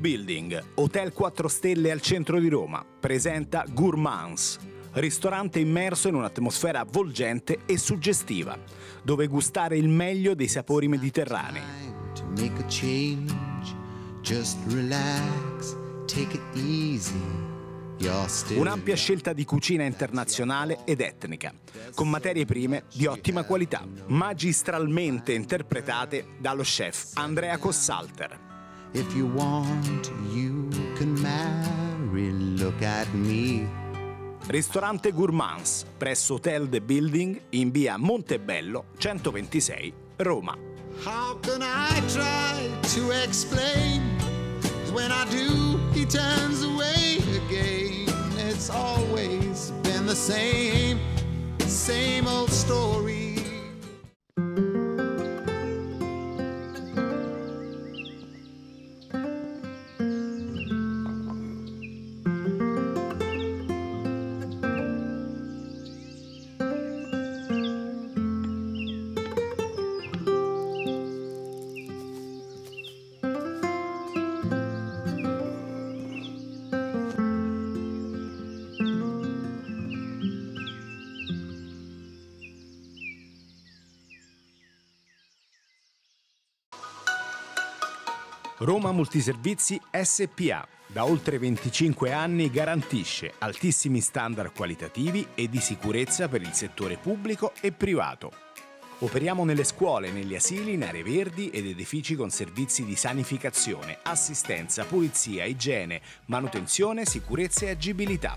Building, hotel 4 stelle al centro di Roma, presenta Gourmands, ristorante immerso in un'atmosfera avvolgente e suggestiva, dove gustare il meglio dei sapori mediterranei. Un'ampia scelta di cucina internazionale ed etnica, con materie prime di ottima qualità, magistralmente interpretate dallo chef Andrea Cossalter. If you want, you can marry. Look at me. Ristorante Gourmands presso Hotel The Building in via Montebello 126, Roma. How can I try to explain? When I do, he turns away again. It's always been the same, same old story. Roma Multiservizi SPA da oltre 25 anni garantisce altissimi standard qualitativi e di sicurezza per il settore pubblico e privato. Operiamo nelle scuole, negli asili, in aree verdi ed edifici con servizi di sanificazione, assistenza, pulizia, igiene, manutenzione, sicurezza e agibilità.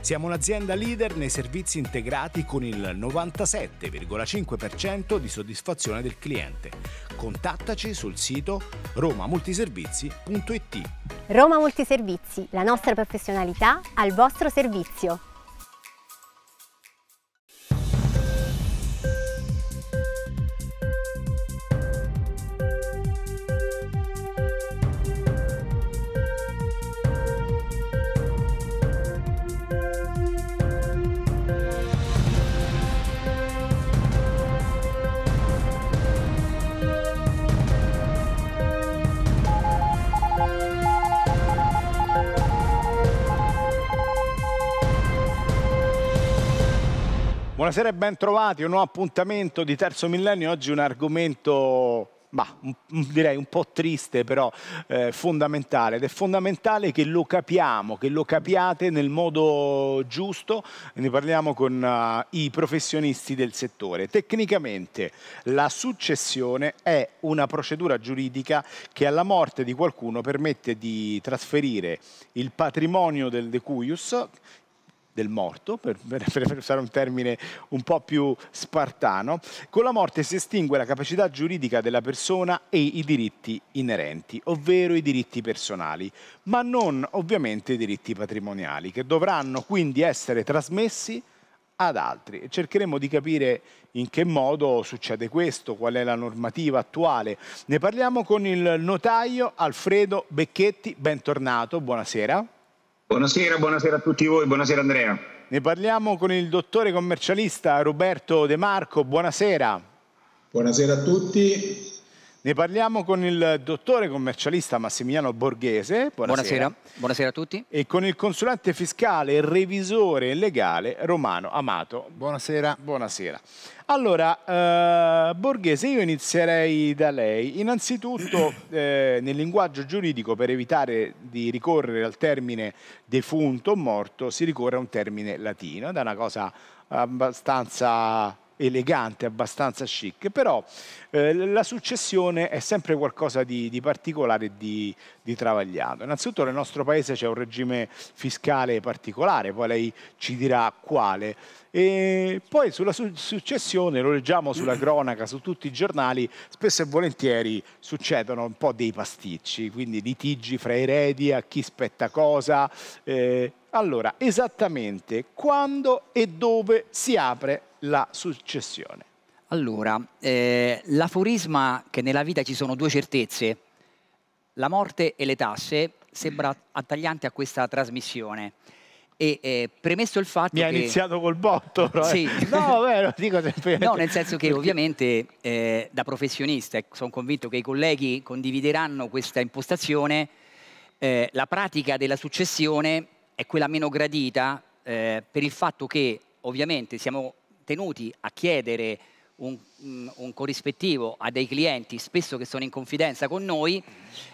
Siamo l'azienda leader nei servizi integrati con il 97,5% di soddisfazione del cliente, Contattaci sul sito romamultiservizi.it. Roma Multiservizi, la nostra professionalità al vostro servizio. Buonasera e bentrovati, un nuovo appuntamento di Terzo Millennio, oggi un argomento bah, direi un po' triste però eh, fondamentale ed è fondamentale che lo capiamo, che lo capiate nel modo giusto, ne parliamo con uh, i professionisti del settore. Tecnicamente la successione è una procedura giuridica che alla morte di qualcuno permette di trasferire il patrimonio del decuius del morto, per, per, per, usare un termine un po' più spartano, con la morte si estingue la capacità giuridica della persona e i diritti inerenti, ovvero i diritti personali, ma non ovviamente i diritti patrimoniali, che dovranno quindi essere trasmessi ad altri. Cercheremo di capire in che modo succede questo, qual è la normativa attuale. Ne parliamo con il notaio Alfredo Becchetti, bentornato, buonasera. Buonasera, buonasera a tutti voi, buonasera Andrea. Ne parliamo con il dottore commercialista Roberto De Marco, buonasera. Buonasera a tutti, ne parliamo con il dottore commercialista Massimiliano Borghese. Buonasera. Buonasera. Buonasera a tutti. E con il consulente fiscale, e revisore legale Romano Amato. Buonasera. Buonasera. Allora, eh, Borghese, io inizierei da lei. Innanzitutto, eh, nel linguaggio giuridico, per evitare di ricorrere al termine defunto o morto, si ricorre a un termine latino ed è una cosa abbastanza elegante, abbastanza chic, però eh, la successione è sempre qualcosa di, di particolare e di, di, travagliato. Innanzitutto nel nostro paese c'è un regime fiscale particolare, poi lei ci dirà quale. E poi sulla su successione, lo leggiamo sulla cronaca, su tutti i giornali, spesso e volentieri succedono un po' dei pasticci, quindi litigi fra eredi, a chi spetta cosa. Eh, allora, esattamente quando e dove si apre la successione? Allora, eh, l'aforisma che nella vita ci sono due certezze, la morte e le tasse, sembra attagliante a questa trasmissione. E eh, premesso il fatto Mi che... Mi ha iniziato col botto, però. Eh. Sì. no, vero, dico sempre... No, nel senso che ovviamente eh, da professionista, sono convinto che i colleghi condivideranno questa impostazione, eh, la pratica della successione è quella meno gradita eh, per il fatto che ovviamente siamo tenuti a chiedere un, mm, un, corrispettivo a dei clienti spesso che sono in confidenza con noi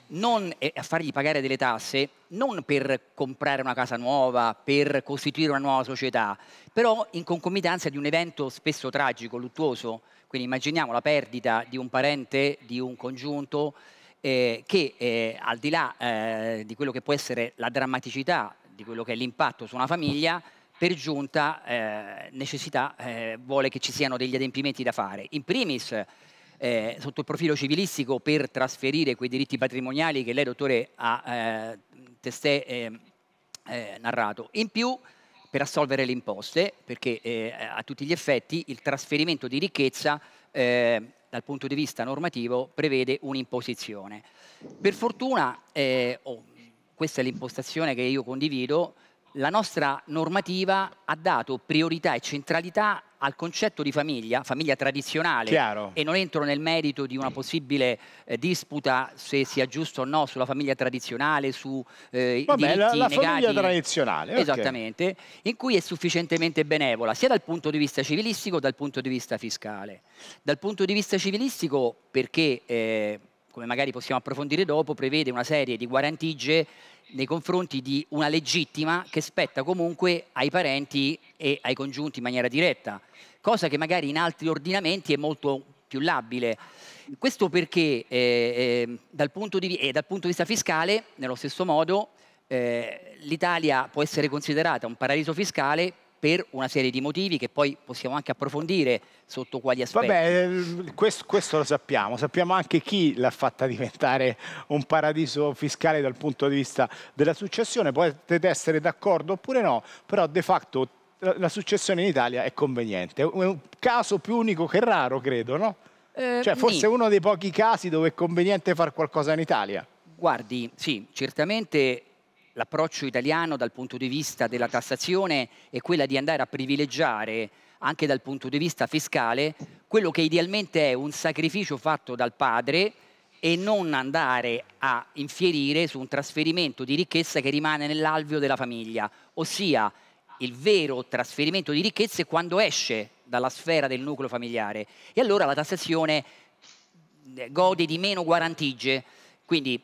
non, a fargli pagare delle tasse non per comprare una casa nuova, per costituire una nuova società, però in concomitanza di un evento spesso tragico, luttuoso. Quindi immaginiamo la perdita di un parente, di un congiunto, eh, che eh, al di là eh, di quello che può essere la drammaticità di quello che è l'impatto su una famiglia, per giunta eh, necessità eh, vuole che ci siano degli adempimenti da fare. In primis eh, sotto il profilo civilistico per trasferire quei diritti patrimoniali che lei dottore ha eh, testè ehm, eh, narrato. In più per assolvere le imposte perché eh, a tutti gli effetti il trasferimento di ricchezza dal punto di vista normativo prevede un'imposizione. Per fortuna, oh, questa è l'impostazione che io condivido, la nostra normativa ha dato priorità e centralità al concetto di famiglia, famiglia tradizionale, Chiaro. e non entro nel merito di una possibile eh, disputa se sia giusto o no sulla famiglia tradizionale, su eh, Vabbè, diritti la, la negati, famiglia tradizionale. Esattamente, okay. in cui è sufficientemente benevola, sia dal punto di vista civilistico che dal punto di vista fiscale. Dal punto di vista civilistico perché... Eh, come magari possiamo approfondire dopo, prevede una serie di guarentigie nei confronti di una legittima che spetta comunque ai parenti e ai congiunti in maniera diretta, cosa che magari in altri ordinamenti è molto più labile. Questo perché eh, ehm, dal, punto di, eh, dal, punto di, vista fiscale, nello stesso modo, eh, l'Italia può essere considerata un paradiso fiscale per una serie di motivi che poi possiamo anche approfondire sotto quali aspetti. Vabbè, ehm, questo, questo lo sappiamo, sappiamo anche chi l'ha fatta diventare un paradiso fiscale dal punto di vista della successione, potete essere d'accordo oppure no, però de facto la successione in Italia è conveniente, è un caso più unico che raro credo, no? Eh, cioè forse uno dei pochi casi dove è conveniente fare qualcosa in Italia. Guardi, sì, certamente l'approccio italiano dal punto di vista della tassazione è quella di andare a privilegiare anche dal punto di vista fiscale quello che idealmente è un sacrificio fatto dal padre e non andare a infierire su un trasferimento di ricchezza che rimane nell'alveo della famiglia, ossia il vero trasferimento di ricchezza è quando esce dalla sfera del nucleo familiare e allora la tassazione gode di meno guarantigie, quindi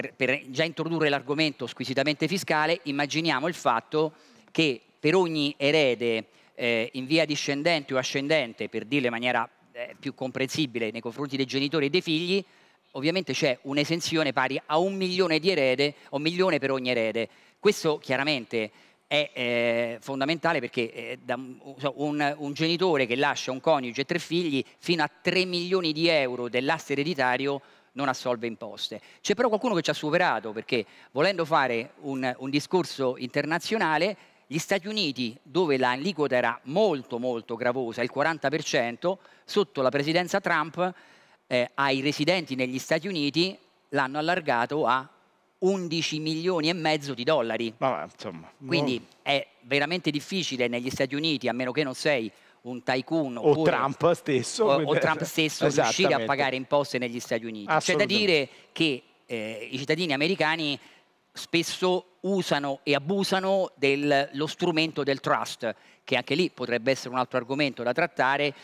per, per già introdurre l'argomento squisitamente fiscale, immaginiamo il fatto che per ogni erede eh, in via discendente o ascendente, per dirlo in maniera eh, più comprensibile nei confronti dei genitori e dei figli, ovviamente c'è un'esenzione pari a un milione di erede, un milione per ogni erede. Questo chiaramente è eh, fondamentale perché eh, da, un, un, genitore che lascia un coniuge e tre figli fino a 3 milioni di euro dell'asse ereditario non assolve imposte. C'è però qualcuno che ci ha superato perché volendo fare un, un discorso internazionale, gli Stati Uniti, dove l'aliquota era molto molto gravosa, il 40%, sotto la presidenza Trump, eh, ai residenti negli Stati Uniti l'hanno allargato a 11 milioni e mezzo di dollari. Vabbè, insomma, Quindi no. è veramente difficile negli Stati Uniti, a meno che non sei un tycoon oppure, o Trump stesso, o, o Trump stesso riuscire a pagare imposte negli Stati Uniti. C'è da dire che eh, i cittadini americani spesso usano e abusano dello strumento del trust, che anche lì potrebbe essere un altro argomento da trattare,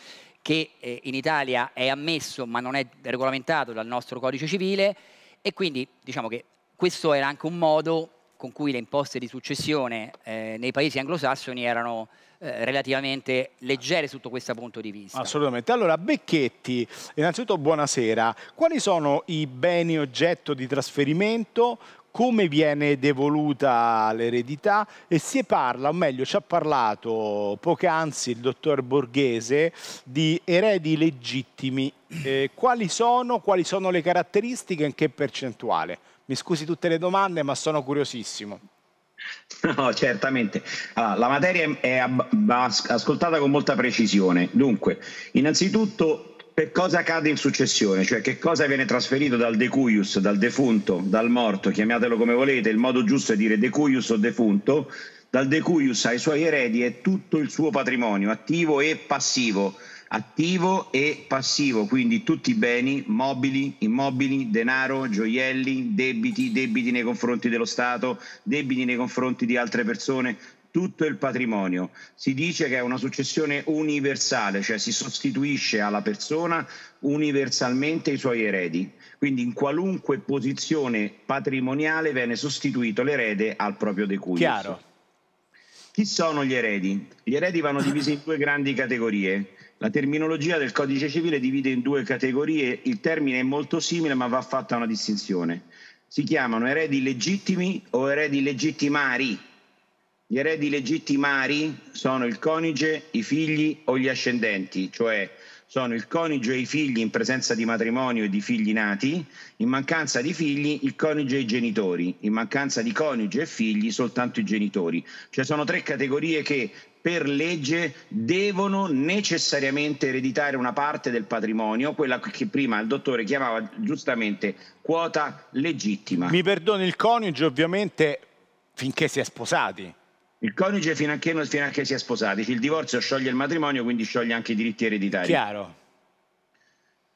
che eh, in Italia è ammesso ma non è regolamentato dal nostro codice civile e quindi diciamo che questo era anche un modo con cui le imposte di successione eh, nei paesi anglosassoni erano eh, relativamente leggere sotto questo punto di vista. Assolutamente. Allora, Becchetti, innanzitutto buonasera. Quali sono i beni oggetto di trasferimento? Come viene devoluta l'eredità? E si parla, o meglio, ci ha parlato poc'anzi il dottor Borghese di eredi legittimi. Eh, quali sono, quali sono le caratteristiche in che percentuale? Mi scusi tutte le domande, ma sono curiosissimo. No, certamente. Allora, ah, la materia è ascoltata con molta precisione. Dunque, innanzitutto per cosa cade in successione, cioè che cosa viene trasferito dal decuius, dal defunto, dal morto, chiamatelo come volete, il modo giusto è dire decuius o defunto, dal decuius ai suoi eredi è tutto il suo patrimonio, attivo e passivo, attivo e passivo, quindi tutti i beni, mobili, immobili, denaro, gioielli, debiti, debiti nei confronti dello Stato, debiti nei confronti di altre persone, tutto il patrimonio. Si dice che è una successione universale, cioè si sostituisce alla persona universalmente i suoi eredi. Quindi in qualunque posizione patrimoniale viene sostituito l'erede al proprio decurso. Chiaro. Chi sono gli eredi? Gli eredi vanno divisi in due grandi categorie la terminologia del codice civile divide in due categorie, il termine è molto simile ma va fatta una distinzione. Si chiamano eredi legittimi o eredi legittimari. Gli eredi legittimari sono il coniuge, i figli o gli ascendenti, cioè sono il coniuge e i figli in presenza di matrimonio e di figli nati, in mancanza di figli il coniuge e i genitori, in mancanza di coniuge e figli soltanto i genitori. Cioè sono tre categorie che per legge devono necessariamente ereditare una parte del patrimonio, quella che prima il dottore chiamava giustamente quota legittima. Mi perdoni, il coniuge ovviamente finché si è sposati. Il coniuge fino a che, non, fino a che si è sposati, il divorzio scioglie il matrimonio, quindi scioglie anche i diritti ereditari. Chiaro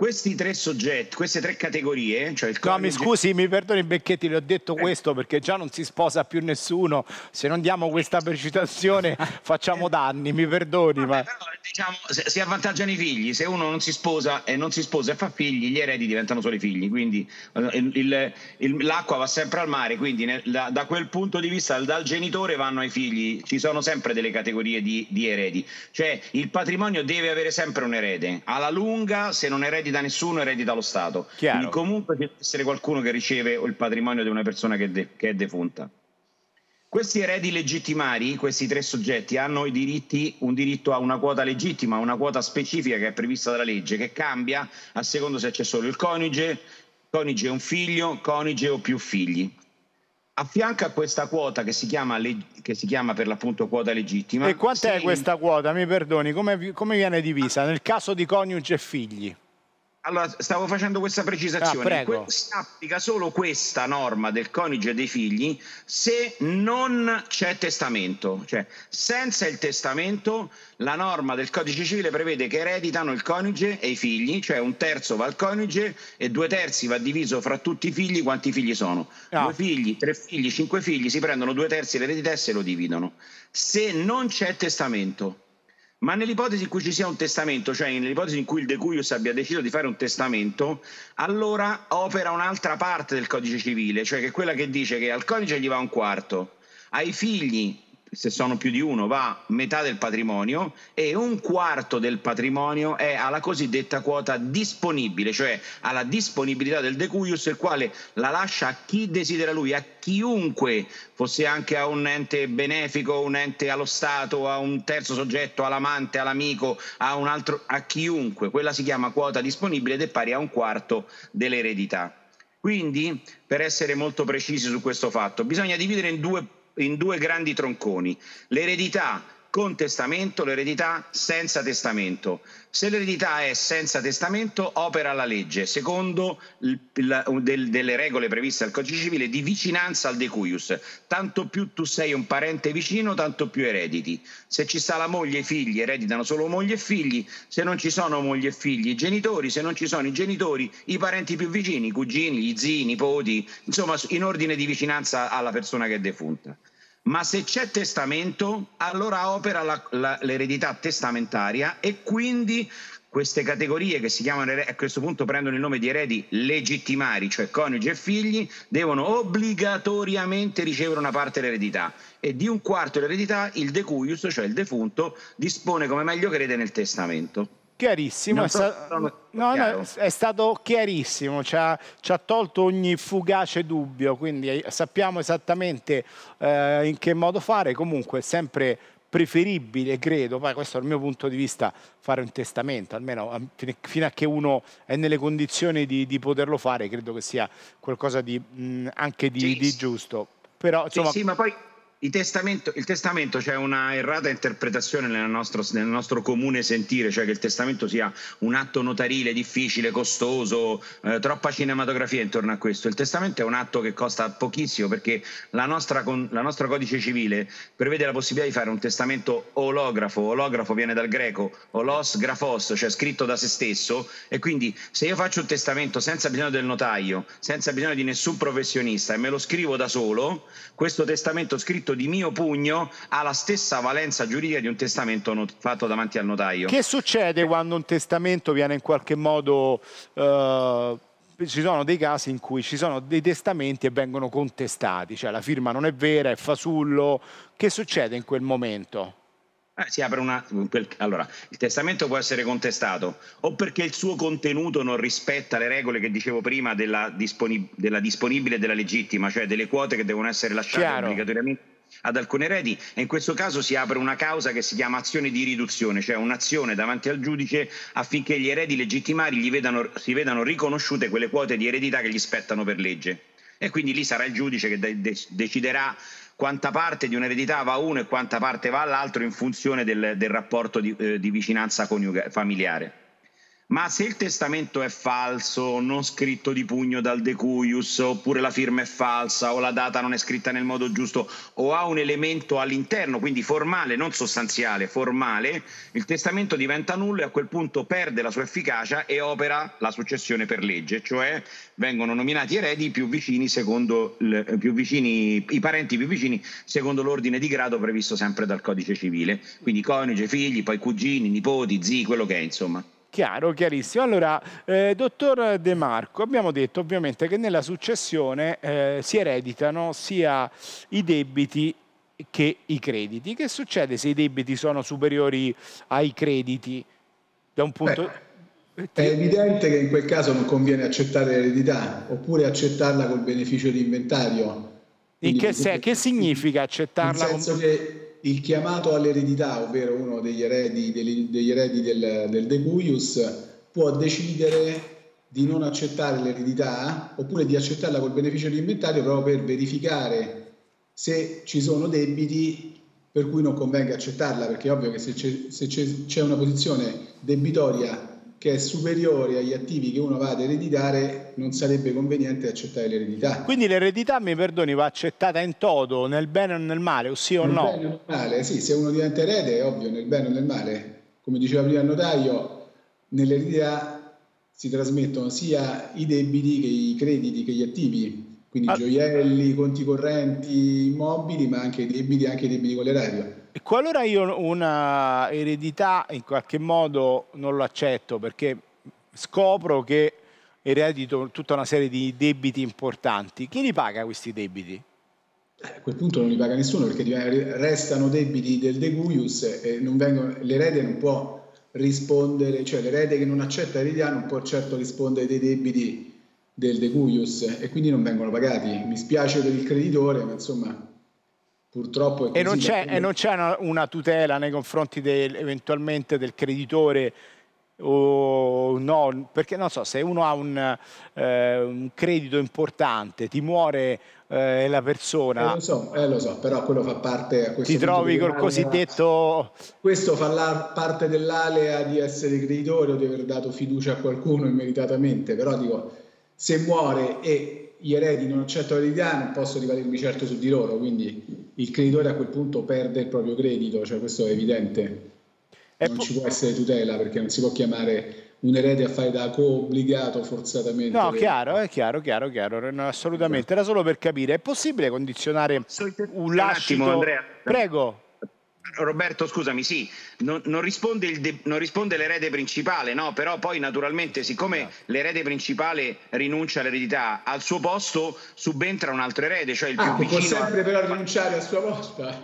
questi tre soggetti, queste tre categorie, cioè il No, mi scusi, mi perdoni Becchetti, le ho detto eh. questo perché già non si sposa più nessuno. Se non diamo questa precisazione facciamo danni, mi perdoni. Vabbè, ma... però, diciamo, si avvantaggiano i figli, se uno non si sposa e non si sposa e fa figli, gli eredi diventano solo i figli, quindi eh, il, il, il, l'acqua va sempre al mare, quindi nel, da, da, quel punto di vista dal genitore vanno ai figli, ci sono sempre delle categorie di, di eredi, cioè il patrimonio deve avere sempre un erede, alla lunga se non eredi da nessuno, eredi dallo Stato. Chiaro. Quindi comunque deve essere qualcuno che riceve il patrimonio di una persona che, de- che è defunta. Questi eredi legittimari, questi tre soggetti, hanno diritti, un diritto a una quota legittima, una quota specifica che è prevista dalla legge, che cambia a secondo se c'è solo il coniuge, coniuge un figlio, coniuge o più figli. A fianco a questa quota che si chiama, che si chiama per l'appunto quota legittima. E quant'è questa quota? Mi perdoni, come, come viene divisa? Nel caso di coniuge e figli? allora, stavo facendo questa precisazione. Ah, si applica solo questa norma del coniuge e dei figli se non c'è testamento. Cioè, senza il testamento, la norma del codice civile prevede che ereditano il coniuge e i figli, cioè un terzo va al coniuge e due terzi va diviso fra tutti i figli quanti figli sono. Ah. Due figli, tre figli, cinque figli, si prendono due terzi dell'eredità e se lo dividono. Se non c'è testamento ma nell'ipotesi in cui ci sia un testamento, cioè nell'ipotesi in cui il decuius abbia deciso di fare un testamento, allora opera un'altra parte del codice civile, cioè che è quella che dice che al codice gli va un quarto, ai figli se sono più di uno, va metà del patrimonio e un quarto del patrimonio è alla cosiddetta quota disponibile, cioè alla disponibilità del decuius, il quale la lascia a chi desidera lui, a chiunque, fosse anche a un ente benefico, un ente allo Stato, a un terzo soggetto, all'amante, all'amico, a un altro, a chiunque. Quella si chiama quota disponibile ed è pari a un quarto dell'eredità. Quindi, per essere molto precisi su questo fatto, bisogna dividere in due in due grandi tronconi, l'eredità con testamento, l'eredità senza testamento. Se l'eredità è senza testamento, opera la legge, secondo il, la, del, delle regole previste dal codice civile di vicinanza al decuius. Tanto più tu sei un parente vicino, tanto più erediti. Se ci sta la moglie e i figli, ereditano solo moglie e figli. Se non ci sono moglie e figli, i genitori. Se non ci sono i genitori, i parenti più vicini, i cugini, gli zii, i nipoti, insomma, in ordine di vicinanza alla persona che è defunta ma se c'è testamento allora opera la, la, l'eredità testamentaria e quindi queste categorie che si chiamano a questo punto prendono il nome di eredi legittimari, cioè coniugi e figli, devono obbligatoriamente ricevere una parte dell'eredità e di un quarto dell'eredità il decuius, cioè il defunto, dispone come meglio crede nel testamento. Chiarissimo, è, sta no, no, è, stato chiarissimo, ci ha, ci ha, tolto ogni fugace dubbio, quindi eh, sappiamo esattamente eh, in che modo fare, comunque è sempre preferibile, credo, poi questo è il mio punto di vista, fare un testamento, almeno eh, fino a che uno è nelle condizioni di, di poterlo fare, credo che sia qualcosa di, mh, mm, anche di, di giusto. Però, insomma, sì, sì, ma poi Testamento, il testamento c'è cioè una errata interpretazione nel nostro, nel nostro, comune sentire, cioè che il testamento sia un atto notarile difficile, costoso, eh, troppa cinematografia intorno a questo. Il testamento è un atto che costa pochissimo perché la nostra, con, la nostra codice civile prevede la possibilità di fare un testamento olografo, olografo viene dal greco, olos grafos, cioè scritto da se stesso e quindi se io faccio un testamento senza bisogno del notaio, senza bisogno di nessun professionista e me lo scrivo da solo, questo testamento scritto scritto di mio pugno ha la stessa valenza giuridica di un testamento fatto davanti al notaio. Che succede quando un testamento viene in qualche modo... Uh ci sono dei casi in cui ci sono dei testamenti e vengono contestati, cioè la firma non è vera, è fasullo. Che succede in quel momento? Eh, si apre una. allora, il testamento può essere contestato o perché il suo contenuto non rispetta le regole che dicevo prima della, disponib della disponibile e della legittima, cioè delle quote che devono essere lasciate Chiaro. obbligatoriamente ad alcuni eredi e in questo caso si apre una causa che si chiama azione di riduzione, cioè un'azione davanti al giudice affinché gli eredi legittimari vedano, si vedano riconosciute quelle quote di eredità che gli spettano per legge. E quindi lì sarà il giudice che de- de- deciderà quanta parte di un'eredità va a uno e quanta parte va all'altro in funzione del, del rapporto di, eh, di vicinanza coniuga- familiare. Ma se il testamento è falso, non scritto di pugno dal decuius, oppure la firma è falsa, o la data non è scritta nel modo giusto, o ha un elemento all'interno, quindi formale, non sostanziale, formale, il testamento diventa nullo e a quel punto perde la sua efficacia e opera la successione per legge, cioè vengono nominati eredi più vicini secondo il, più vicini, i parenti più vicini secondo l'ordine di grado previsto sempre dal codice civile, quindi coniuge, figli, poi cugini, nipoti, zii, quello che è, insomma. Chiaro, chiarissimo. Allora, eh, dottor De Marco, abbiamo detto ovviamente che nella successione eh, si ereditano sia i debiti che i crediti. Che succede se i debiti sono superiori ai crediti? Da un punto... Beh. È evidente che in quel caso non conviene accettare l'eredità oppure accettarla col beneficio di inventario. Quindi, che, se, che, significa accettarla? Nel senso con... che il chiamato all'eredità, ovvero uno degli eredi, degli, degli eredi del, del De Cuius, può decidere di non accettare l'eredità oppure di accettarla col beneficio di inventario proprio per verificare se ci sono debiti per cui non convenga accettarla, perché è ovvio che se c'è una posizione debitoria che è superiore agli attivi che uno va ad ereditare, non sarebbe conveniente accettare l'eredità. Quindi l'eredità, mi perdoni, va accettata in toto, nel bene o nel male, o sì o no? Nel bene o nel male, sì, se uno diventa erede è ovvio, nel bene o nel male. Come diceva prima il notaio, nell'eredità si trasmettono sia i debiti che i crediti, che gli attivi, quindi ah. gioielli, conti correnti, immobili, ma anche i debiti, anche i debiti con l'erario qualora io una eredità in qualche modo non lo accetto perché scopro che eredito tutta una serie di debiti importanti, chi li paga questi debiti? Eh, a quel punto non li paga nessuno perché restano debiti del Deguius Guius e vengono, l'erede non può rispondere, cioè l'erede che non accetta l'eredità non può certo rispondere dei debiti del Deguius e quindi non vengono pagati. Mi spiace per il creditore, ma insomma Purtroppo è così. E non c'è, e non c'è una, una, tutela nei confronti del, eventualmente del creditore o no? Perché non so, se uno ha un, eh, un credito importante, ti muore eh, la persona. Eh, lo, so, eh, lo so, però quello fa parte a questo Ti trovi col cosiddetto. Questo fa la parte dell'alea di essere creditore o di aver dato fiducia a qualcuno immeritatamente, però dico se muore e gli eredi non accettano certo eredità non posso rivalermi certo su di loro, quindi il creditore a quel punto perde il proprio credito, cioè questo è evidente. E non po- ci può essere tutela perché non si può chiamare un erede a fare da co-obbligato forzatamente. No, chiaro, è chiaro, chiaro, chiaro, no, assolutamente. Era solo per capire, è possibile condizionare un lascito? Un attimo, Andrea. Prego. Roberto, scusami, sì, non, non, risponde, de- non risponde, l'erede principale, no? però poi naturalmente siccome no. Esatto. l'erede principale rinuncia all'eredità, al suo posto subentra un altro erede, cioè il ah, più vicino... Può sempre a... però rinunciare a sua volta.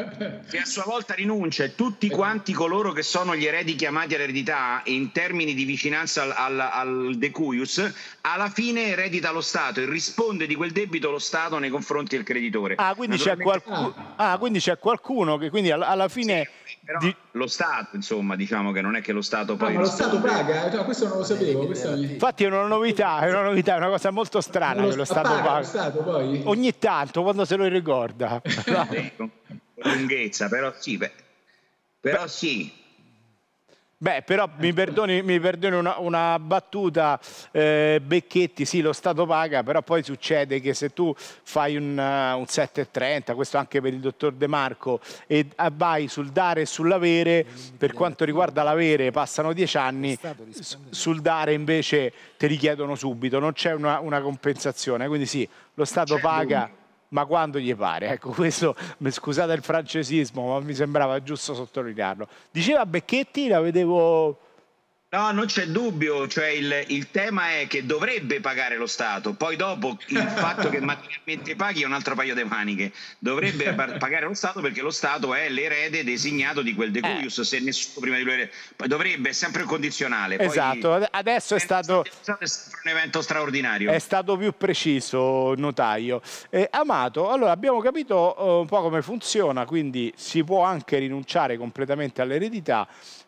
che a sua volta rinuncia e tutti ecco. quanti coloro che sono gli eredi chiamati all'eredità in termini di vicinanza al, al, al decuius, alla fine eredita lo Stato e risponde di quel debito lo Stato nei confronti del creditore. Ah, quindi, naturalmente... c'è, qualcu- Ah, quindi c'è qualcuno che quindi alla fine fine... Però di... lo Stato, insomma, diciamo che non è che lo Stato poi... No, lo Stato paga, eh, cioè, questo non lo sapevo. Questa... Infatti è una novità, è una novità, è una cosa molto strana lo che lo Stato paga. paga. Lo Stato, poi... Ogni tanto, quando se lo ricorda. no. Lunghezza, però sì, beh, però sì, Beh, però mi perdoni, mi perdoni una, una, battuta, eh, Becchetti, sì, lo Stato paga, però poi succede che se tu fai un, eh, un 7,30, questo anche per il dottor De Marco, e eh, vai sul dare e sull'avere, per quanto riguarda l'avere passano 10 anni, sul dare invece te richiedono subito, non c'è una, una compensazione, quindi sì, lo Stato paga ma quando gli pare. Ecco, questo, scusate il francesismo, ma mi sembrava giusto sottolinearlo. Diceva Becchetti, la vedevo No, non c'è dubbio, cioè il, il, tema è che dovrebbe pagare lo Stato, poi dopo il fatto che materialmente paghi è un altro paio di maniche, dovrebbe pagare lo Stato perché lo Stato è l'erede designato di quel De eh. se nessuno prima di lui erede, dovrebbe, è sempre un condizionale. Poi esatto, adesso è stato, è stato un evento straordinario. È stato più preciso, notaio. Eh, Amato, allora abbiamo capito eh, un po' come funziona, quindi si può anche rinunciare completamente all'eredità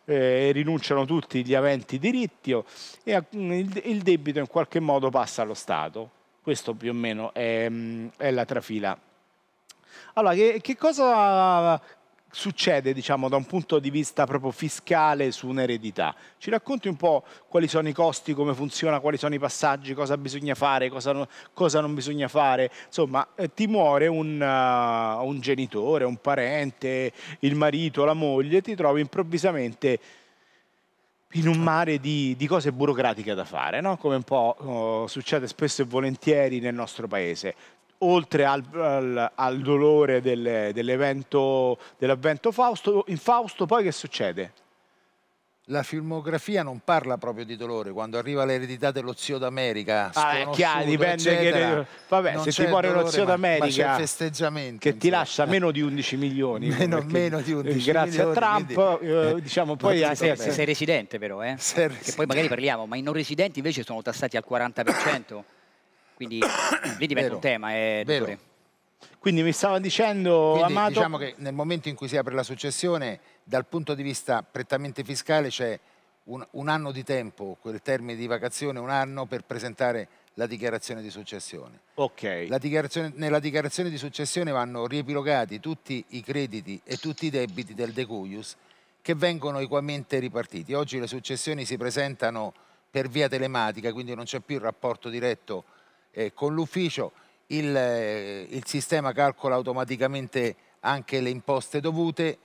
eh, rinunciano tutti gli aventi diritti e eh, il, il, debito in qualche modo passa allo Stato. Questo più o meno è, mm, è la trafila. Allora, che, che, cosa succede diciamo, da un punto di vista proprio fiscale su un'eredità. Ci racconti un po' quali sono i costi, come funziona, quali sono i passaggi, cosa bisogna fare, cosa non, cosa non bisogna fare. Insomma, eh, ti muore un, uh, un genitore, un parente, il marito, la moglie, ti trovi improvvisamente in un mare di, di, cose burocratiche da fare, no? come un po' oh, succede spesso e volentieri nel nostro paese oltre al, al, al dolore del, dell'evento, dell'avvento Fausto, in Fausto poi che succede? La filmografia non parla proprio di dolore, quando arriva l'eredità dello zio d'America, ah, è chiaro, dipende eccetera, che vabbè, se ti muore lo zio d'America che ti lascia meno di 11 milioni, meno, meno di 11 grazie milioni, a Trump, quindi, eh, eh, diciamo poi ah, se, se sei residente però, eh? Sei residente. poi magari parliamo, ma i non residenti invece sono tassati al 40%. Quindi lì diventa un tema. Eh, Vero. Quindi mi stava dicendo Quindi, Amato... diciamo che nel momento in cui si apre la successione, dal punto di vista prettamente fiscale c'è un, un anno di tempo, quel termine di vacazione, un anno per presentare la dichiarazione di successione. Ok. La dichiarazione, nella dichiarazione di successione vanno riepilogati tutti i crediti e tutti i debiti del decuius che vengono equamente ripartiti. Oggi le successioni si presentano per via telematica, quindi non c'è più il rapporto diretto eh, con l'ufficio il, eh, il, sistema calcola automaticamente anche le imposte dovute,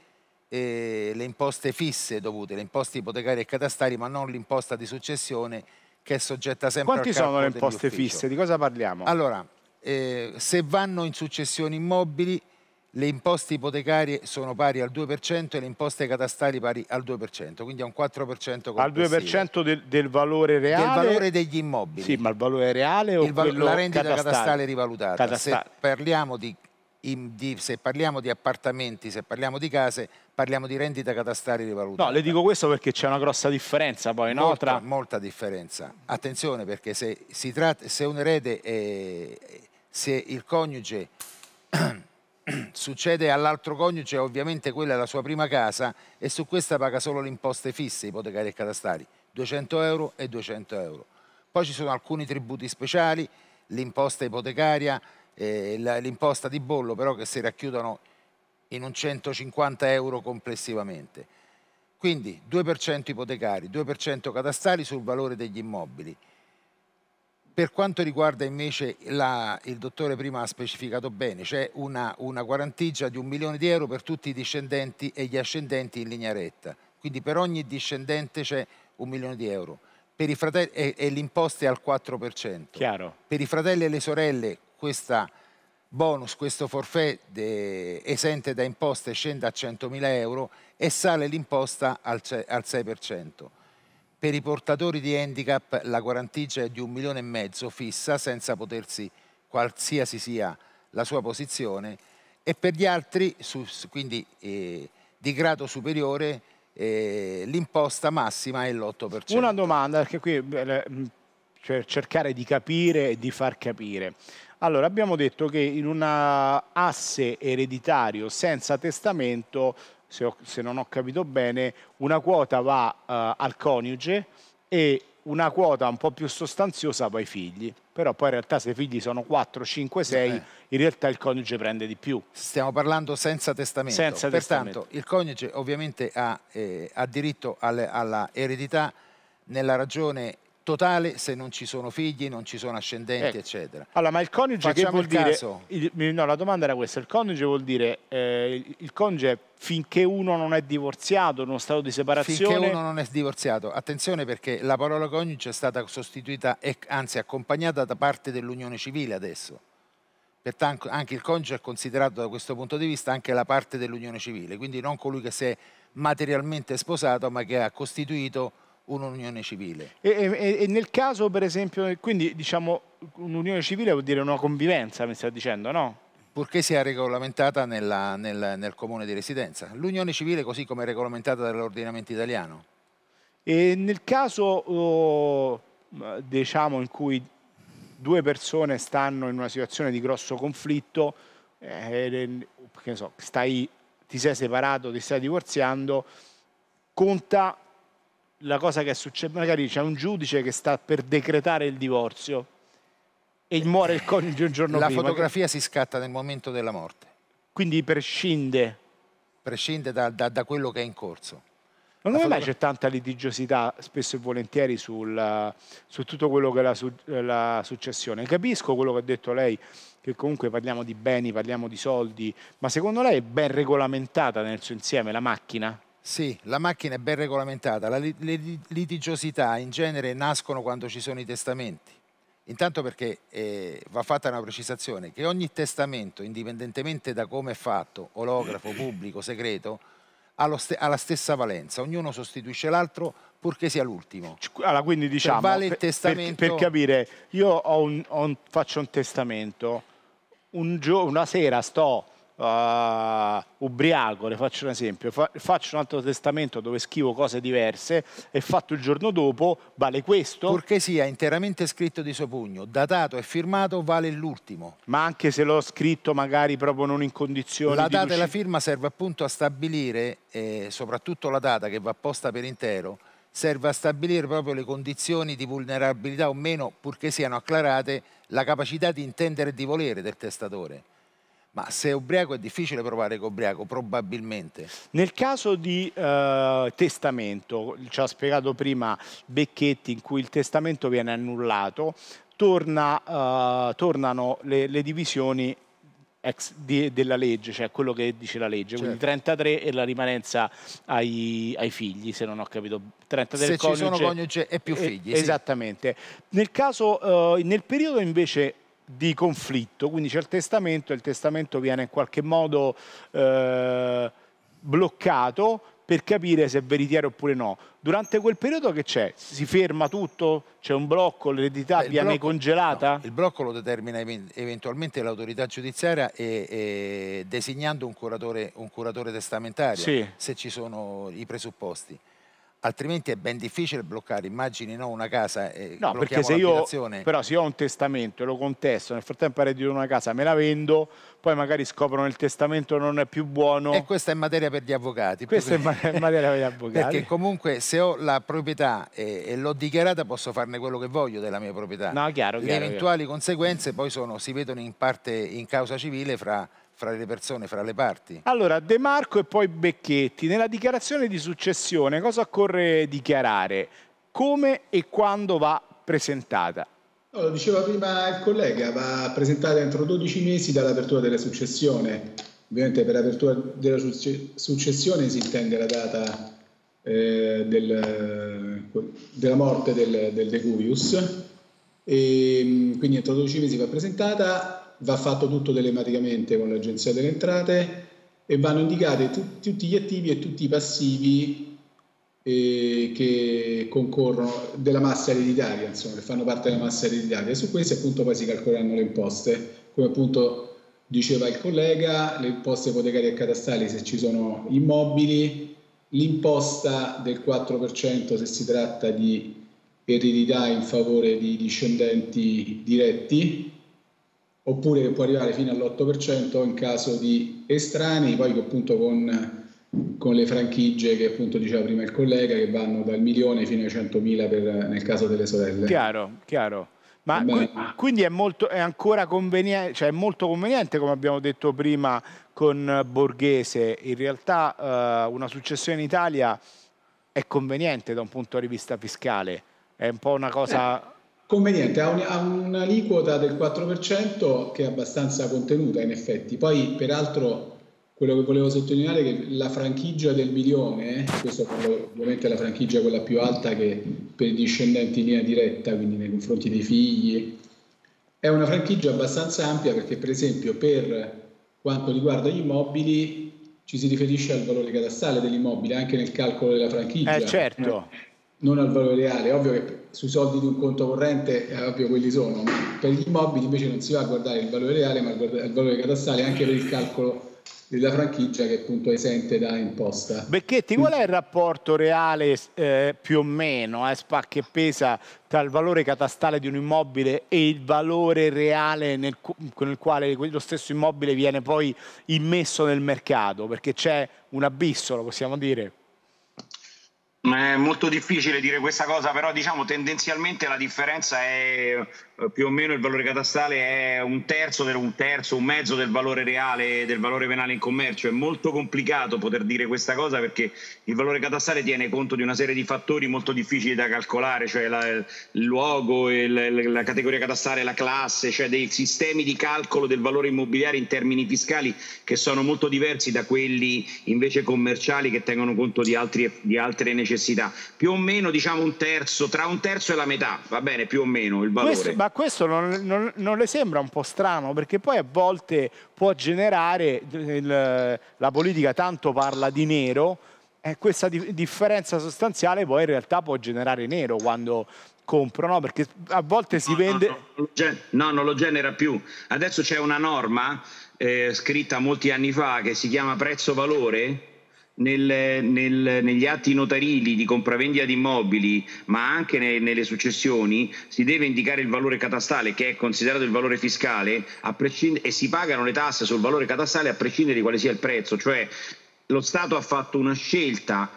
eh, le imposte fisse dovute, le imposte ipotecarie e catastali, ma non l'imposta di successione che è soggetta sempre Quanti al calcolo Quanti sono le imposte fisse? Di cosa parliamo? Allora, eh, se vanno in successioni immobili le imposte ipotecarie sono pari al 2% e le imposte catastali pari al 2%, quindi a un 4% complessivo. Al 2% del, del, valore reale? Del valore degli immobili. Sì, ma il valore reale o il val- La rendita catastale, catastale rivalutata. Catastale. Se, parliamo di, in, di, se parliamo di appartamenti, se parliamo di case, parliamo di rendita catastale rivalutata. No, le dico questo perché c'è una grossa differenza poi, molta, no? Tra... Molta differenza. Attenzione perché se, tratta, se un erede, eh, se il coniuge succede all'altro coniuge ovviamente quella è la sua prima casa e su questa paga solo le imposte fisse, ipotecarie e catastali, 200 euro e 200 euro. Poi ci sono alcuni tributi speciali, l'imposta ipotecaria, eh, l'imposta di bollo però che si racchiudono in un 150 euro complessivamente. Quindi 2% ipotecari, 2% catastali sul valore degli immobili, per quanto riguarda invece la, il dottore prima ha specificato bene, c'è una, una guarantigia di un milione di euro per tutti i discendenti e gli ascendenti in linea retta. Quindi per ogni discendente c'è un milione di euro. Per i fratelli, e, e l'imposta è al 4%. Chiaro. Per i fratelli e le sorelle questa bonus, questo forfè de, esente da imposte scende a 100.000 euro e sale l'imposta al, al 6%. Per i portatori di handicap la guarentigia è di un milione e mezzo fissa senza potersi, qualsiasi sia la sua posizione, e per gli altri, quindi eh, di grado superiore, eh, l'imposta massima è l'8%. Una domanda, perché qui per mm, cioè, cercare di capire e di far capire. Allora, abbiamo detto che in un asse ereditario senza testamento se, ho, se non ho capito bene, una quota va uh, al coniuge e una quota un po' più sostanziosa va ai figli. Però poi in realtà se i figli sono 4, 5, 6, eh. in realtà il coniuge prende di più. Stiamo parlando senza testamento. Senza Pertanto testamento. il coniuge ovviamente ha, eh, ha diritto alle, alla eredità nella ragione totale se non ci sono figli, non ci sono ascendenti, ecco. eccetera. Allora, ma il coniuge Facciamo che vuol il caso. dire? Il, no, la domanda era questa: il coniuge vuol dire eh, il coniuge finché uno non è divorziato, in uno stato di separazione. Finché uno non è divorziato, attenzione perché la parola coniuge è stata sostituita, anzi accompagnata da parte dell'unione civile adesso. Pertanto anche il coniuge è considerato da questo punto di vista anche la parte dell'unione civile, quindi non colui che si è materialmente sposato ma che ha costituito un'unione civile. E, e, e, nel caso, per esempio, quindi diciamo un'unione civile vuol dire una convivenza, mi sta dicendo, no? Purché sia regolamentata nella, nel, nel comune di residenza. L'unione civile così come è regolamentata dall'ordinamento italiano. E nel caso, oh, diciamo, in cui due persone stanno in una situazione di grosso conflitto, eh, so, stai, ti sei separato, ti stai divorziando, conta la cosa che è successa, magari c'è un giudice che sta per decretare il divorzio e muore il coniuge un giorno la prima. La fotografia che... si scatta nel momento della morte. Quindi prescinde. Prescinde da, da, da quello che è in corso. Ma come mai c'è tanta litigiosità spesso e volentieri sul, su tutto quello che è la, la, successione? Capisco quello che ha detto lei, che comunque parliamo di beni, parliamo di soldi, ma secondo lei è ben regolamentata nel suo insieme la macchina? Sì, la macchina è ben regolamentata, la, le litigiosità in genere nascono quando ci sono i testamenti. Intanto perché eh, va fatta una precisazione che ogni testamento, indipendentemente da come è fatto, olografo, pubblico, segreto, ha, st ha la stessa valenza, ognuno sostituisce l'altro purché sia l'ultimo. Allora, quindi diciamo, vale il testamento... per, per, capire, io ho un, ho un, faccio un testamento, un una sera sto uh, ubriaco, le faccio un esempio, fa faccio un altro testamento dove scrivo cose diverse e fatto il giorno dopo vale questo. Purché sia interamente scritto di suo pugno, datato e firmato vale l'ultimo. Ma anche se l'ho scritto magari proprio non in condizioni La data e la firma serve appunto a stabilire, eh, soprattutto la data che va posta per intero, serve a stabilire proprio le condizioni di vulnerabilità o meno, purché siano acclarate la capacità di intendere e di volere del testatore. Ma se è ubriaco è difficile provare che è ubriaco, probabilmente. Nel caso di eh, testamento, ci ha spiegato prima Becchetti, in cui il testamento viene annullato, torna, eh, tornano le, le divisioni ex di, della legge, cioè quello che dice la legge, certo. quindi 33 e la rimanenza ai, ai, figli, se non ho capito. 33 se coniuge, ci sono coniuge e più figli. Eh, sì. Esattamente. Nel caso, eh, nel periodo invece di conflitto, quindi c'è il testamento e il testamento viene in qualche modo eh, bloccato per capire se è veritiero oppure no. Durante quel periodo che c'è? Si ferma tutto? C'è un blocco? L'eredità viene blocco, congelata? No, il blocco lo determina eventualmente l'autorità giudiziaria e, e designando un curatore, un curatore testamentario sì. se ci sono i presupposti altrimenti è ben difficile bloccare. Immagini no, una casa e eh, no, perché se io, però se io ho un testamento e lo contesto, nel frattempo reddito una casa, me la vendo, poi magari scoprono il testamento non è più buono. E questa è materia per gli avvocati. Questa perché... è materia per gli avvocati. perché comunque se ho la proprietà e, eh, e l'ho dichiarata posso farne quello che voglio della mia proprietà. No, chiaro, Le chiaro, eventuali chiaro. conseguenze poi sono, si vedono in parte in causa civile fra fra le persone, fra le parti? Allora, De Marco e poi Becchetti. Nella dichiarazione di successione cosa occorre dichiarare? Come e quando va presentata? lo diceva prima il collega, va presentata entro 12 mesi dall'apertura della successione. Ovviamente per l'apertura della successione si intende la data eh, del, della morte del, del De Cuvius. E, ehm, quindi entro 12 mesi va presentata va fatto tutto telematicamente con l'agenzia delle entrate e vanno indicati t- tutti gli attivi e tutti i passivi eh, che concorrono della massa ereditaria, insomma, che fanno parte della massa ereditaria. Su questi appunto poi si calcoleranno le imposte, come appunto diceva il collega, le imposte ipotecarie e catastali se ci sono immobili, l'imposta del 4% se si tratta di eredità in favore di discendenti diretti oppure che può arrivare fino all'8% in caso di estranei, poi appunto con, con, le franchigie che appunto diceva prima il collega, che vanno dal milione fino ai 100.000 per, nel caso delle sorelle. Chiaro, chiaro. Ma qui, quindi è, molto, è ancora conveniente, cioè è molto conveniente, come abbiamo detto prima con Borghese, in realtà eh, una successione in Italia è conveniente da un punto di vista fiscale, è un po' una cosa... Eh Conveniente, ha, un, ha un'aliquota del 4% che è abbastanza contenuta in effetti. Poi, peraltro, quello che volevo sottolineare è che la franchigia del milione, eh, questa ovviamente è la franchigia quella più alta che per i discendenti in linea diretta, quindi nei confronti dei figli, è una franchigia abbastanza ampia perché per esempio per quanto riguarda gli immobili ci si riferisce al valore catastale dell'immobile anche nel calcolo della franchigia. Eh certo. Non al valore reale, ovvio che sui soldi di un conto corrente è ovvio quelli sono, per gli immobili invece non si va a guardare il valore reale ma il valore catastale anche per il calcolo della franchigia che appunto è esente da imposta. Becchetti, qual è il rapporto reale eh, più o meno, eh, SPA, che pesa tra il valore catastale di un immobile e il valore reale nel, il quale lo stesso immobile viene poi immesso nel mercato? Perché c'è un abisso, lo possiamo dire. È molto difficile dire questa cosa, però diciamo tendenzialmente la differenza è eh, più o meno il valore catastale è un terzo, un terzo, un mezzo del valore reale, del valore penale in commercio. È molto complicato poter dire questa cosa perché il valore catastale tiene conto di una serie di fattori molto difficili da calcolare, cioè la, il luogo, il, la categoria catastale, la classe, cioè dei sistemi di calcolo del valore immobiliare in termini fiscali che sono molto diversi da quelli invece commerciali che tengono conto di, altri, di altre necessità. Più o meno diciamo un terzo, tra un terzo e la metà, va bene, più o meno il valore. Questo, questo non, non, non, le sembra un po' strano? Perché poi a volte può generare, eh, il, la politica tanto parla di nero, e questa di, differenza sostanziale poi in realtà può generare nero quando comprano, perché a volte si no, vende... No, no, no, non lo genera più. Adesso c'è una norma eh, scritta molti anni fa che si chiama prezzo-valore, nel, nel, negli atti notarili di compravendita di immobili, ma anche ne, nelle successioni, si deve indicare il valore catastale che è considerato il valore fiscale prescind- e si pagano le tasse sul valore catastale a prescindere di quale sia il prezzo. Cioè lo Stato ha fatto una scelta,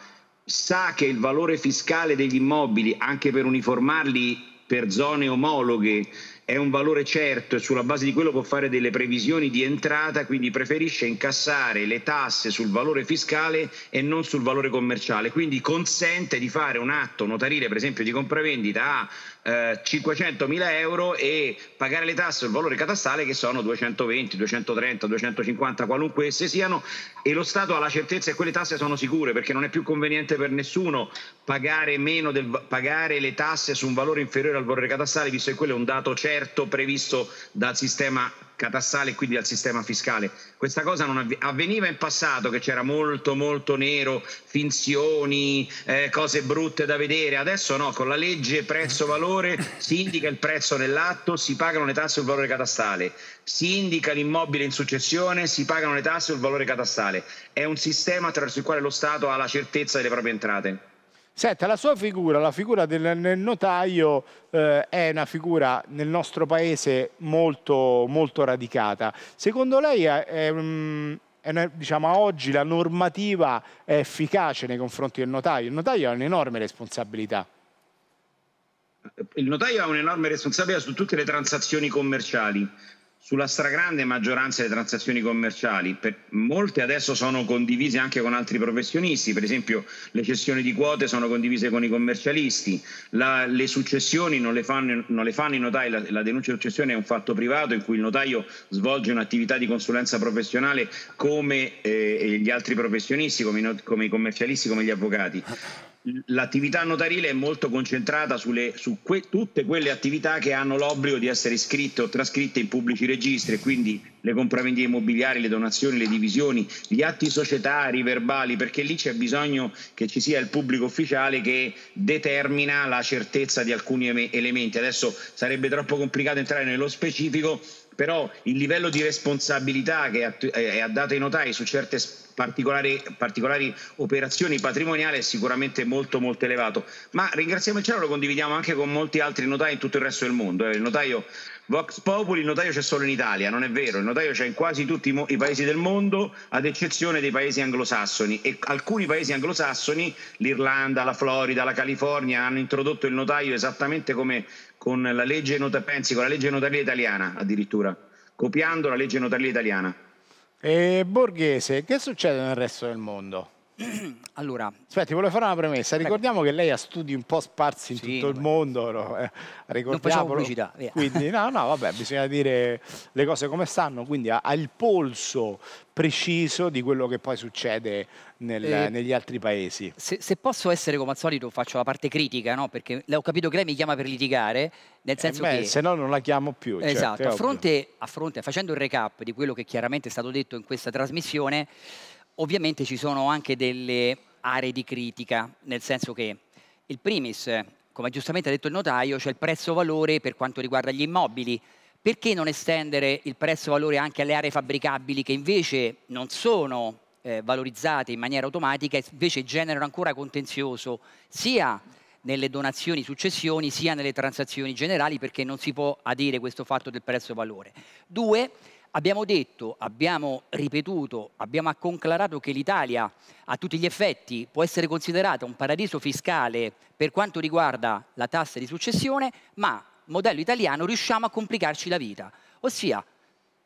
sa che il valore fiscale degli immobili, anche per uniformarli per zone omologhe, è un valore certo e sulla base di quello può fare delle previsioni di entrata, quindi preferisce incassare le tasse sul valore fiscale e non sul valore commerciale, quindi consente di fare un atto notarile, per esempio di compravendita a 500.000 eh, euro e pagare le tasse sul valore catastale che sono 220, 230, 250, qualunque esse siano e lo Stato ha la certezza che quelle tasse sono sicure perché non è più conveniente per nessuno pagare, del, pagare le tasse su un valore inferiore al valore catastale visto che quello è un dato certo previsto dal sistema catassale e quindi al sistema fiscale. Questa cosa non avveniva in passato che c'era molto molto nero, finzioni, eh, cose brutte da vedere, adesso no, con la legge prezzo-valore si indica il prezzo nell'atto, si pagano le tasse sul valore catastale, si indica l'immobile in successione, si pagano le tasse sul valore catastale. È un sistema attraverso il quale lo Stato ha la certezza delle proprie entrate. Senta, la sua figura, la figura del notaio, eh, è una figura nel nostro paese molto, molto radicata. Secondo lei è, um, è, diciamo, oggi la normativa è efficace nei confronti del notaio? Il notaio ha un'enorme responsabilità. Il notaio ha un'enorme responsabilità su tutte le transazioni commerciali, sulla stragrande maggioranza delle transazioni commerciali, per, molte adesso sono condivise anche con altri professionisti, per esempio le cessioni di quote sono condivise con i commercialisti, la, le successioni non le fanno, non le fanno i notai, la, la, denuncia di successione è un fatto privato in cui il notaio svolge un'attività di consulenza professionale come eh, gli altri professionisti, come come i commercialisti, come gli avvocati l'attività notarile è molto concentrata sulle, su que, tutte quelle attività che hanno l'obbligo di essere iscritte o trascritte in pubblici registri, quindi le compravendite immobiliari, le donazioni, le divisioni, gli atti societari, verbali, perché lì c'è bisogno che ci sia il pubblico ufficiale che determina la certezza di alcuni elementi. Adesso sarebbe troppo complicato entrare nello specifico, però il livello di responsabilità che è eh, dato ai notai su certe spese particolari, particolari operazioni patrimoniali è sicuramente molto molto elevato. Ma ringraziamo il cielo, lo condividiamo anche con molti altri notai in tutto il resto del mondo. Eh. Il notaio Vox Populi, il notaio c'è solo in Italia, non è vero, il notaio c'è in quasi tutti i, paesi del mondo, ad eccezione dei paesi anglosassoni e alcuni paesi anglosassoni, l'Irlanda, la Florida, la California, hanno introdotto il notaio esattamente come con la legge, nota, pensi, con la legge notaria italiana addirittura, copiando la legge notaria italiana. E eh, Borghese, che succede nel resto del mondo? allora, Aspetti, volevo fare una premessa. Ricordiamo che lei ha studi un po' sparsi in sì, tutto il mondo. No? Eh, pubblicità. Via. Quindi, no, no, vabbè, bisogna dire le cose come stanno. Quindi ha, il polso preciso di quello che poi succede nel, eh, negli altri paesi. Se, se, posso essere come al solito, faccio la parte critica, no? Perché ho capito che lei mi chiama per litigare, nel eh, senso eh beh, che... Se no non la chiamo più. Certo, esatto, certo, a, fronte, a fronte, facendo il recap di quello che chiaramente è stato detto in questa trasmissione Ovviamente ci sono anche delle aree di critica, nel senso che il primis, come giustamente ha detto il notaio, c'è cioè il prezzo-valore per quanto riguarda gli immobili. Perché non estendere il prezzo-valore anche alle aree fabbricabili che invece non sono eh, valorizzate in maniera automatica e invece generano ancora contenzioso sia nelle donazioni successioni sia nelle transazioni generali perché non si può adire questo fatto del prezzo-valore. Due, Abbiamo detto, abbiamo ripetuto, abbiamo acconclarato che l'Italia a tutti gli effetti può essere considerata un paradiso fiscale per quanto riguarda la tassa di successione, ma modello italiano riusciamo a complicarci la vita. Ossia,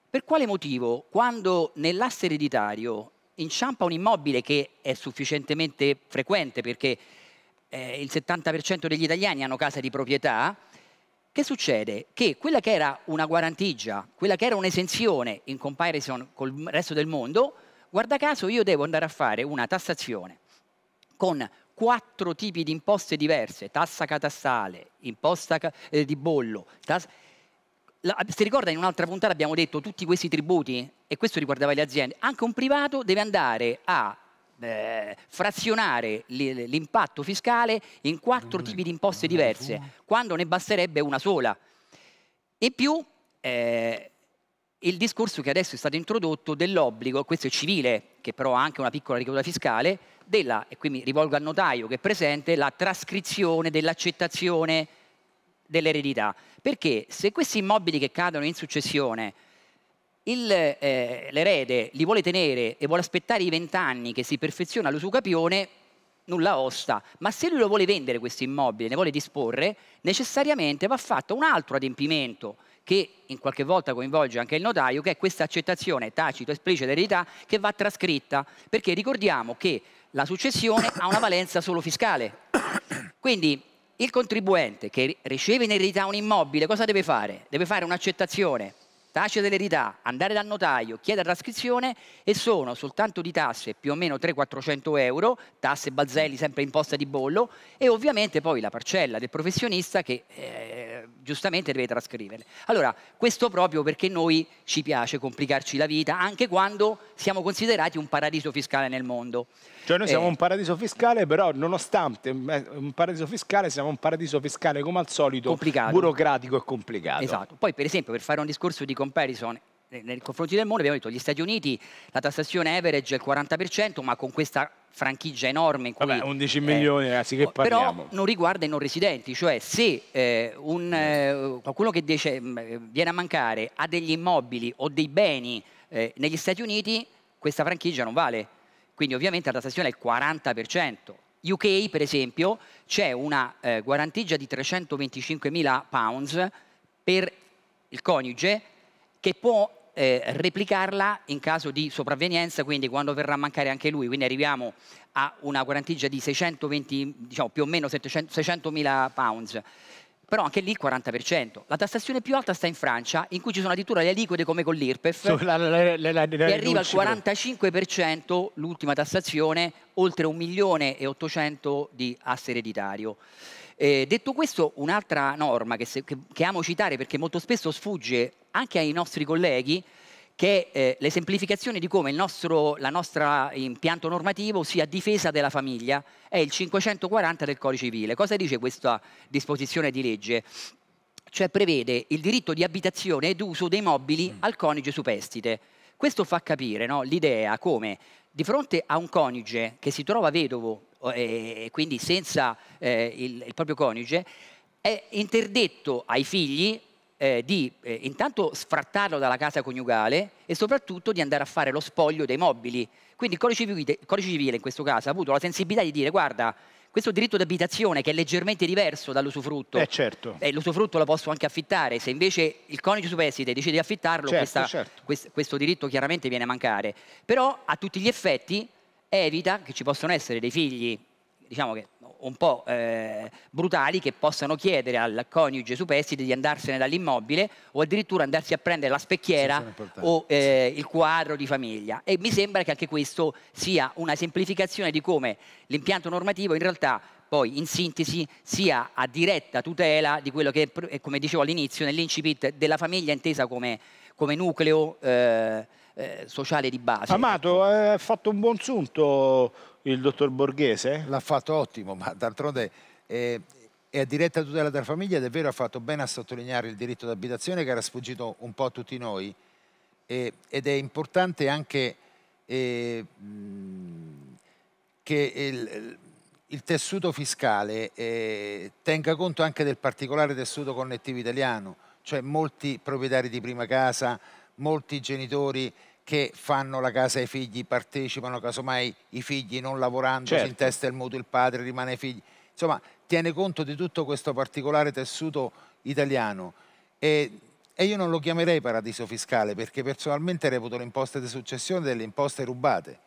per quale motivo quando nell'asse ereditario inciampa un immobile che è sufficientemente frequente perché eh, il 70% degli italiani hanno casa di proprietà, che succede? Che quella che era una guarantigia, quella che era un'esenzione in comparison col resto del mondo, guarda caso io devo andare a fare una tassazione con quattro tipi di imposte diverse, tassa catastale, imposta eh, di bollo, tassa... si ricorda in un'altra puntata abbiamo detto tutti questi tributi e questo riguardava le aziende, anche un privato deve andare a eh, frazionare l'impatto fiscale in quattro tipi di imposte diverse, quando ne basterebbe una sola. E più, eh, il discorso che adesso è stato introdotto dell'obbligo, questo è civile, che però ha anche una piccola ricaduta fiscale, della, e qui mi rivolgo al notaio che è presente, la trascrizione dell'accettazione dell'eredità. Perché se questi immobili che cadono in successione eh, l'erede eh, li vuole tenere e vuole aspettare i vent'anni che si perfeziona l'usucapione, nulla osta, ma se lui lo vuole vendere questo immobile, ne vuole disporre, necessariamente va fatto un altro adempimento che in qualche volta coinvolge anche il notaio, che è questa accettazione tacito, esplicita d'eredità che va trascritta, perché ricordiamo che la successione ha una valenza solo fiscale. Quindi il contribuente che riceve in eredità un immobile cosa deve fare? Deve fare un'accettazione tace dell'eredità, andare dal notaio, chiedere la trascrizione e sono soltanto di tasse più o meno 300-400 euro, tasse balzelli sempre imposta di bollo e ovviamente poi la parcella del professionista che eh, giustamente deve trascriverle. Allora, questo proprio perché noi ci piace complicarci la vita, anche quando siamo considerati un paradiso fiscale nel mondo. Cioè noi siamo eh. un paradiso fiscale, però nonostante un paradiso fiscale, siamo un paradiso fiscale come al solito complicato. burocratico e complicato. Esatto. Poi per esempio, per fare un discorso di comparison nei confronti del mondo, abbiamo detto gli Stati Uniti la tassazione average è il 40%, ma con questa franchigia enorme in cui... Vabbè, 11 eh, milioni ragazzi che oh, parliamo. Però non riguarda i non residenti, cioè se eh, un, eh, qualcuno che dice, mm, viene a mancare ha degli immobili o dei beni eh, negli Stati Uniti, questa franchigia non vale. Quindi ovviamente la tassazione è il 40%. UK per esempio c'è una eh, guarentigia di 325 mila pounds per il coniuge che può eh, replicarla in caso di sopravvenienza, quindi quando verrà a mancare anche lui, quindi arriviamo a una quarantigia di 620, diciamo più o meno 600.000 pounds però anche lì il 40%. La tassazione più alta sta in Francia, in cui ci sono addirittura le aliquote come con l'IRPEF, che arriva al 45% l'ultima tassazione, oltre 1.800.000 di asse ereditario. Eh, detto questo, un'altra norma che, se, che, che, amo citare perché molto spesso sfugge anche ai nostri colleghi, che è eh, le di come il nostro la impianto normativo sia a difesa della famiglia, è il 540 del Codice Civile. Cosa dice questa disposizione di legge? Cioè prevede il diritto di abitazione ed uso dei mobili mm. al coniuge superstite. Questo fa capire no, l'idea come di fronte a un coniuge che si trova vedovo e quindi senza eh, il, il proprio coniuge, è interdetto ai figli eh, di eh, intanto sfrattarlo dalla casa coniugale e soprattutto di andare a fare lo spoglio dei mobili. Quindi il codice, civile, il codice civile in questo caso ha avuto la sensibilità di dire guarda, questo diritto d'abitazione che è leggermente diverso dall'usufrutto, eh certo. eh, l'usufrutto lo posso anche affittare, se invece il coniuge superstite decide di affittarlo certo, questa, certo. Quest, questo diritto chiaramente viene a mancare, però a tutti gli effetti evita che ci possano essere dei figli, diciamo che un po' eh, brutali, che possano chiedere al coniuge superstite di andarsene dall'immobile o addirittura andarsi a prendere la specchiera o eh, il quadro di famiglia. E mi sembra che anche questo sia una semplificazione di come l'impianto normativo in realtà poi in sintesi sia a diretta tutela di quello che, come dicevo all'inizio, nell'incipit della famiglia intesa come, come nucleo. Eh, eh, sociale di base. Amato, ha fatto un buon sunto il dottor Borghese? L'ha fatto ottimo, ma d'altronde... Eh, è a diretta tutela della famiglia ed è vero ha fatto bene a sottolineare il diritto d'abitazione che era sfuggito un po' a tutti noi e, ed è importante anche eh, che il, il, tessuto fiscale eh, tenga conto anche del particolare tessuto connettivo italiano, cioè molti proprietari di prima casa, molti genitori che fanno la casa ai figli, partecipano, casomai i figli non lavorando, certo. si intesta il mutuo, il padre rimane ai figli. Insomma, tiene conto di tutto questo particolare tessuto italiano. E, e io non lo chiamerei paradiso fiscale perché personalmente reputo le imposte di successione delle imposte rubate,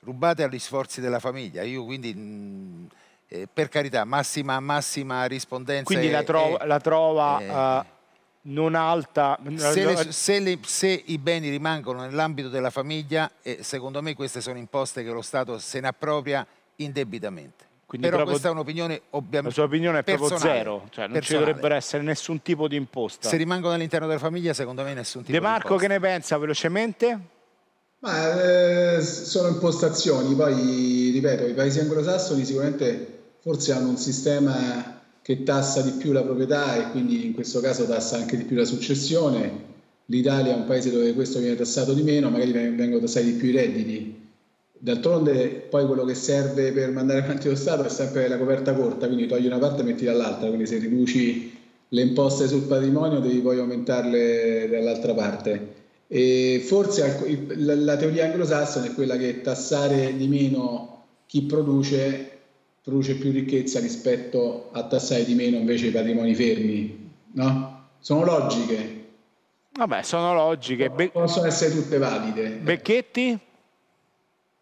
rubate agli sforzi della famiglia. Io quindi... Mh, mm, eh, per carità, massima, massima rispondenza. Quindi e, la, tro e, la, trova... Eh, uh non alta. Se, le, se, le, se, i beni rimangono nell'ambito della famiglia, eh, secondo me queste sono imposte che lo Stato se ne appropria indebitamente. Quindi Però proprio, questa è un'opinione ovviamente. La sua opinione è proprio zero, cioè non personale. ci dovrebbero essere nessun tipo di imposta. Se rimangono all'interno della famiglia, secondo me nessun tipo di imposta. De Marco, che ne pensa velocemente? Ma, eh, sono impostazioni, poi ripeto, i paesi anglosassoni sicuramente forse hanno un sistema che tassa di più la proprietà e quindi in questo caso tassa anche di più la successione. L'Italia è un paese dove questo viene tassato di meno, magari vengono tassati di più i redditi. D'altronde poi quello che serve per mandare avanti lo Stato è sempre la coperta corta, quindi togli una parte e metti dall'altra, quindi se riduci le imposte sul patrimonio devi poi aumentarle dall'altra parte. E forse la teoria anglosassone è quella che tassare di meno chi produce produce più ricchezza rispetto a tassare di meno invece i patrimoni fermi, no? Sono logiche. Vabbè, sono logiche. Be- possono essere tutte valide. Becchetti?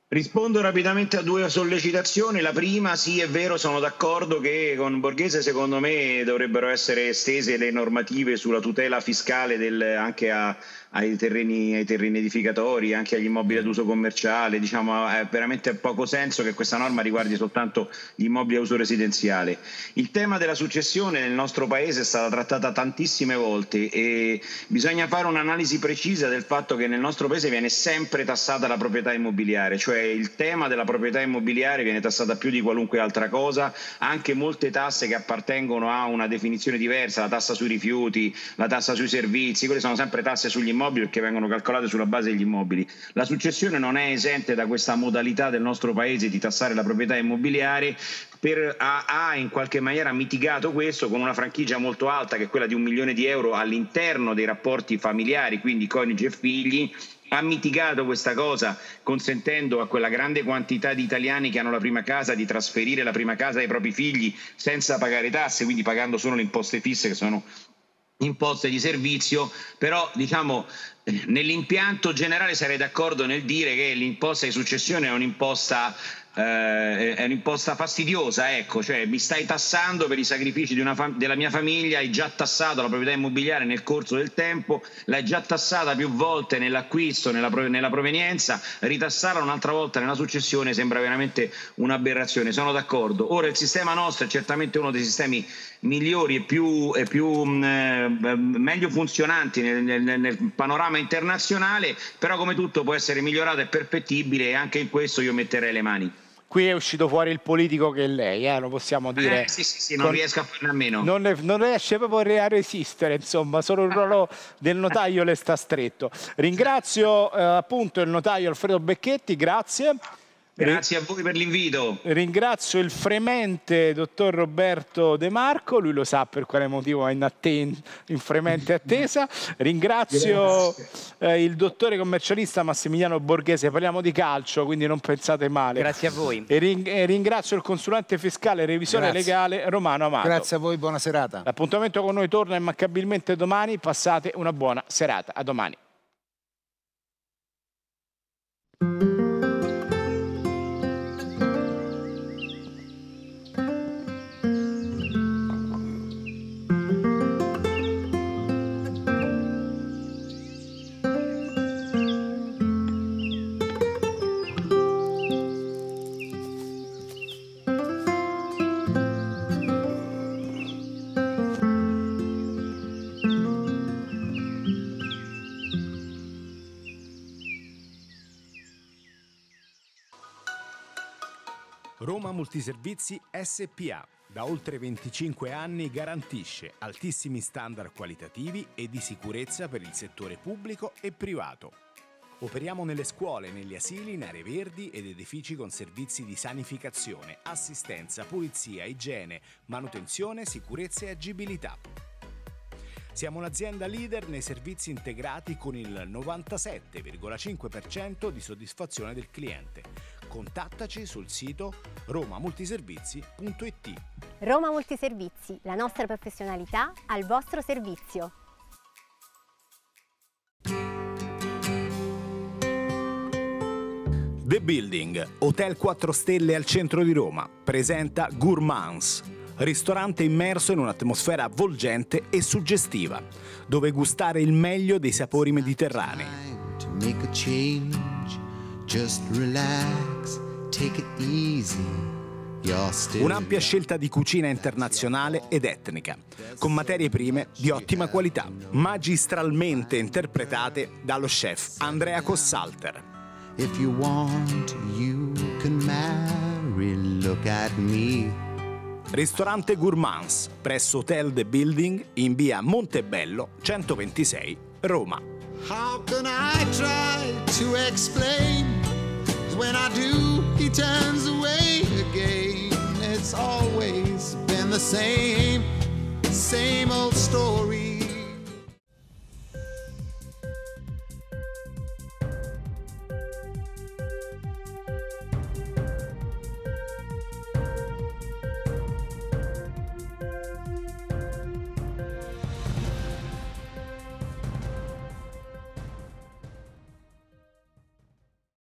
Rispondo rapidamente a due sollecitazioni. La prima, sì, è vero, sono d'accordo che con Borghese secondo me dovrebbero essere estese le normative sulla tutela fiscale del, anche a ai terreni, ai terreni edificatori, anche agli immobili ad uso commerciale, diciamo eh, è veramente poco senso che questa norma riguardi soltanto gli immobili a uso residenziale. Il tema della successione nel nostro paese è stata trattata tantissime volte e bisogna fare un'analisi precisa del fatto che nel nostro paese viene sempre tassata la proprietà immobiliare, cioè il tema della proprietà immobiliare viene tassata più di qualunque altra cosa, anche molte tasse che appartengono a una definizione diversa, la tassa sui rifiuti, la tassa sui servizi, quelle sono sempre tasse sugli immobili immobili perché vengono calcolate sulla base degli immobili. La successione non è esente da questa modalità del nostro paese di tassare la proprietà immobiliare, per, ha, ha, in qualche maniera mitigato questo con una franchigia molto alta che è quella di un milione di euro all'interno dei rapporti familiari, quindi coniugi e figli. Ha mitigato questa cosa consentendo a quella grande quantità di italiani che hanno la prima casa di trasferire la prima casa ai propri figli senza pagare tasse, quindi pagando solo le imposte fisse che sono imposte di servizio, però diciamo nell'impianto generale sarei d'accordo nel dire che l'imposta di successione è un'imposta eh, è un'imposta fastidiosa, ecco, cioè mi stai tassando per i sacrifici fam- della mia famiglia, hai già tassato la proprietà immobiliare nel corso del tempo, l'hai già tassata più volte nell'acquisto, nella, pro- nella provenienza, ritassarla un'altra volta nella successione sembra veramente un'aberrazione, sono d'accordo. Ora il sistema nostro è certamente uno dei sistemi migliori e più, e più mh, mm, eh, mm, meglio funzionanti nel, nel, nel, panorama internazionale, però come tutto può essere migliorato e perfettibile e anche in questo io metterei le mani. Qui è uscito fuori il politico che è lei, eh, lo possiamo dire. Eh, sì, sì, sì, non Con... riesco a farne a meno. Non, ne... non, riesce proprio a resistere, insomma, solo il ruolo del notaio le sta stretto. Ringrazio eh, appunto il notaio Alfredo Becchetti, grazie. Grazie a voi per l'invito. Ringrazio il fremente dottor Roberto De Marco, lui lo sa per quale motivo è in, atten- in fremente attesa. Ringrazio eh, il dottore commercialista Massimiliano Borghese, parliamo di calcio, quindi non pensate male. Grazie a voi. E, ring e ringrazio il consulente fiscale e revisione Grazie. legale Romano Amato. Grazie a voi, buona serata. L'appuntamento con noi torna immancabilmente domani, passate una buona serata. A domani. Roma Multiservizi SPA da oltre 25 anni garantisce altissimi standard qualitativi e di sicurezza per il settore pubblico e privato. Operiamo nelle scuole, negli asili, in aree verdi ed edifici con servizi di sanificazione, assistenza, pulizia, igiene, manutenzione, sicurezza e agibilità. Siamo un'azienda leader nei servizi integrati con il 97,5% di soddisfazione del cliente Contattaci sul sito romamultiservizi.it. Roma Multiservizi, la nostra professionalità al vostro servizio. The Building, hotel 4 stelle al centro di Roma, presenta Gourmands, ristorante immerso in un'atmosfera avvolgente e suggestiva, dove gustare il meglio dei sapori mediterranei. Just relax, take it easy. Un'ampia scelta di cucina internazionale ed etnica, con materie prime di ottima qualità, magistralmente interpretate dallo chef Andrea Cossalter. If you want, you can marry, look at me. Ristorante Gourmands presso Hotel The Building in via Montebello 126, Roma. How can I try to explain? When I do, he turns away again. It's always been the same, same old story.